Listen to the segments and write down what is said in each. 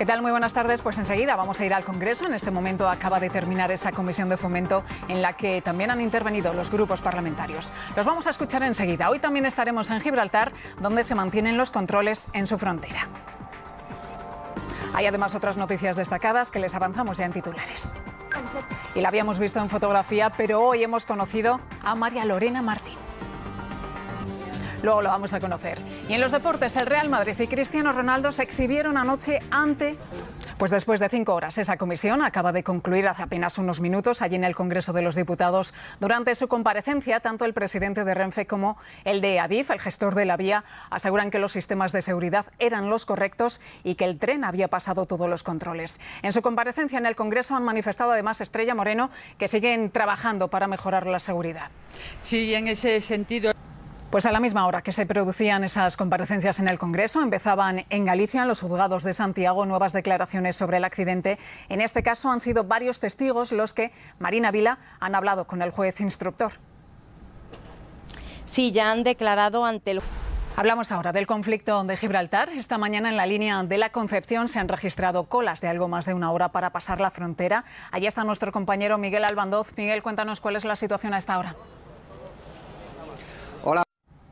¿Qué tal? Muy buenas tardes. Pues enseguida vamos a ir al Congreso. En este momento acaba de terminar esa comisión de fomento en la que también han intervenido los grupos parlamentarios. Los vamos a escuchar enseguida. Hoy también estaremos en Gibraltar, donde se mantienen los controles en su frontera. Hay además otras noticias destacadas que les avanzamos ya en titulares. Y la habíamos visto en fotografía, pero hoy hemos conocido a María Lorena Martín. Luego lo vamos a conocer. Y en los deportes, el Real Madrid y Cristiano Ronaldo se exhibieron anoche ante... Pues después de cinco horas, esa comisión acaba de concluir hace apenas unos minutos allí en el Congreso de los Diputados. Durante su comparecencia, tanto el presidente de Renfe como el de Adif, el gestor de la vía, aseguran que los sistemas de seguridad eran los correctos y que el tren había pasado todos los controles. En su comparecencia en el Congreso han manifestado además Estrella Moreno que siguen trabajando para mejorar la seguridad. Sí, en ese sentido. Pues a la misma hora que se producían esas comparecencias en el Congreso, empezaban en Galicia, en los juzgados de Santiago, nuevas declaraciones sobre el accidente. En este caso han sido varios testigos los que, Marina Vila, han hablado con el juez instructor. Sí, ya han declarado ante el... Hablamos ahora del conflicto de Gibraltar. Esta mañana en la línea de la Concepción se han registrado colas de algo más de una hora para pasar la frontera. Allí está nuestro compañero Miguel Albandoz. Miguel, cuéntanos cuál es la situación a esta hora.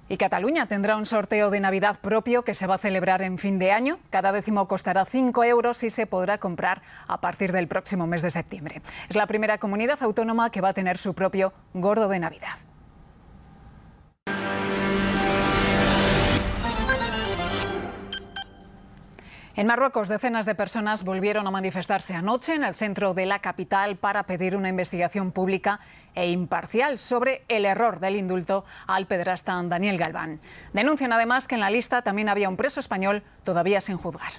Y Cataluña tendrá un sorteo de Navidad propio que se va a celebrar en fin de año. Cada décimo costará 5 euros y se podrá comprar a partir del próximo mes de septiembre. Es la primera comunidad autónoma que va a tener su propio gordo de Navidad. En Marruecos, decenas de personas volvieron a manifestarse anoche en el centro de la capital para pedir una investigación pública e imparcial sobre el error del indulto al pedrasta Daniel Galván. Denuncian además que en la lista también había un preso español todavía sin juzgar.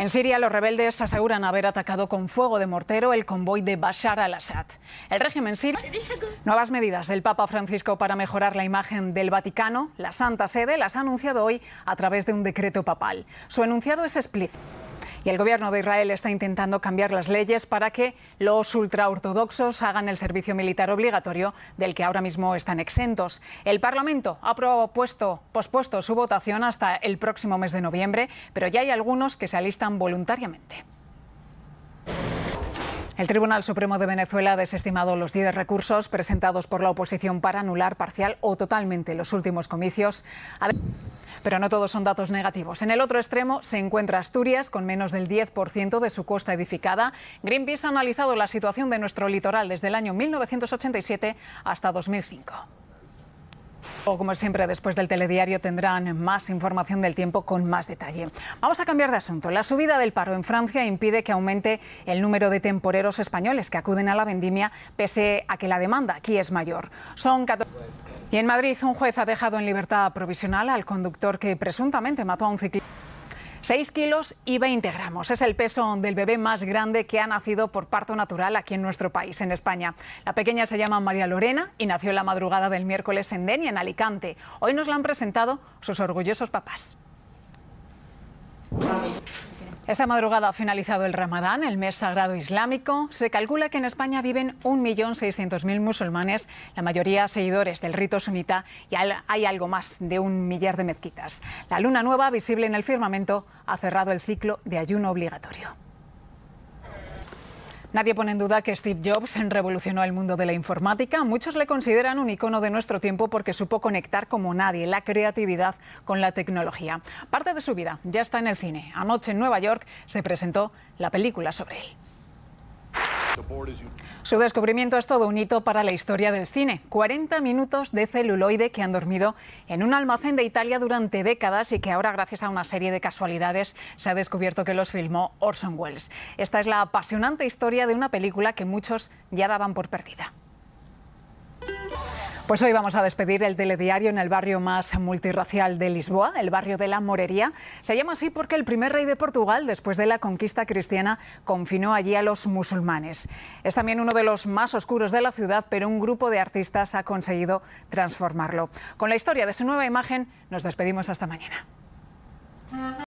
En Siria, los rebeldes aseguran haber atacado con fuego de mortero el convoy de Bashar al-Assad. El régimen sirio. Nuevas medidas del Papa Francisco para mejorar la imagen del Vaticano, la Santa Sede, las ha anunciado hoy a través de un decreto papal. Su enunciado es explícito. Y el gobierno de Israel está intentando cambiar las leyes para que los ultraortodoxos hagan el servicio militar obligatorio del que ahora mismo están exentos. El Parlamento ha propuesto, pospuesto su votación hasta el próximo mes de noviembre, pero ya hay algunos que se alistan voluntariamente. El Tribunal Supremo de Venezuela ha desestimado los 10 recursos presentados por la oposición para anular parcial o totalmente los últimos comicios. Pero no todos son datos negativos. En el otro extremo se encuentra Asturias, con menos del 10% de su costa edificada. Greenpeace ha analizado la situación de nuestro litoral desde el año 1987 hasta 2005. Como siempre, después del telediario tendrán más información del tiempo con más detalle. Vamos a cambiar de asunto. La subida del paro en Francia impide que aumente el número de temporeros españoles que acuden a la vendimia, pese a que la demanda aquí es mayor. Son 14... Y en Madrid, un juez ha dejado en libertad provisional al conductor que presuntamente mató a un ciclista. 6 kilos y 20 gramos es el peso del bebé más grande que ha nacido por parto natural aquí en nuestro país, en España. La pequeña se llama María Lorena y nació la madrugada del miércoles en Denia, en Alicante. Hoy nos la han presentado sus orgullosos papás. Esta madrugada ha finalizado el Ramadán, el mes sagrado islámico. Se calcula que en España viven 1.600.000 musulmanes, la mayoría seguidores del rito sunita, y hay algo más de un millar de mezquitas. La luna nueva, visible en el firmamento, ha cerrado el ciclo de ayuno obligatorio. Nadie pone en duda que Steve Jobs revolucionó el mundo de la informática. Muchos le consideran un icono de nuestro tiempo porque supo conectar como nadie la creatividad con la tecnología. Parte de su vida ya está en el cine. Anoche en Nueva York se presentó la película sobre él. Su descubrimiento es todo un hito para la historia del cine. 40 minutos de celuloide que han dormido en un almacén de Italia durante décadas y que ahora, gracias a una serie de casualidades, se ha descubierto que los filmó Orson Welles. Esta es la apasionante historia de una película que muchos ya daban por perdida. Pues hoy vamos a despedir el telediario en el barrio más multirracial de Lisboa, el barrio de la Morería. Se llama así porque el primer rey de Portugal, después de la conquista cristiana, confinó allí a los musulmanes. Es también uno de los más oscuros de la ciudad, pero un grupo de artistas ha conseguido transformarlo. Con la historia de su nueva imagen, nos despedimos hasta mañana.